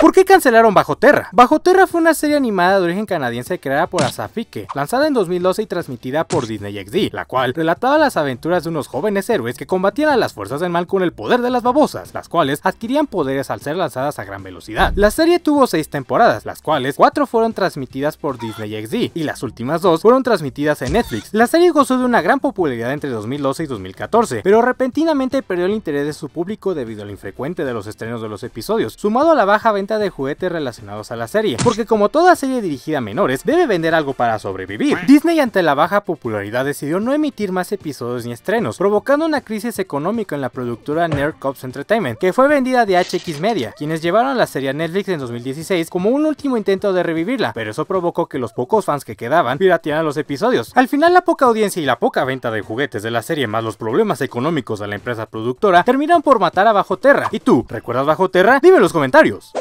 ¿Por qué cancelaron Bajo Terra? Bajo Terra fue una serie animada de origen canadiense creada por Azafique, lanzada en 2012 y transmitida por Disney XD, la cual relataba las aventuras de unos jóvenes héroes que combatían a las fuerzas del mal con el poder de las babosas, las cuales adquirían poderes al ser lanzadas a gran velocidad. La serie tuvo seis temporadas, las cuales cuatro fueron transmitidas por Disney XD y las últimas dos fueron transmitidas en Netflix. La serie gozó de una gran popularidad entre 2012 y 2014, pero repentinamente perdió el interés de su público debido al infrecuente de los estrenos de los episodios, sumado a la baja venta de juguetes relacionados a la serie, porque como toda serie dirigida a menores, debe vender algo para sobrevivir. Disney ante la baja popularidad decidió no emitir más episodios ni estrenos, provocando una crisis económica en la productora Nerd Cops Entertainment, que fue vendida de HX Media, quienes llevaron la serie a Netflix en 2016 como un último intento de revivirla, pero eso provocó que los pocos fans que quedaban piratearan los episodios. Al final la poca audiencia y la poca venta de juguetes de la serie más los problemas económicos de la empresa productora terminan por matar a Bajo Terra. ¿Y tú, recuerdas Bajo Terra? Dime en los comentarios.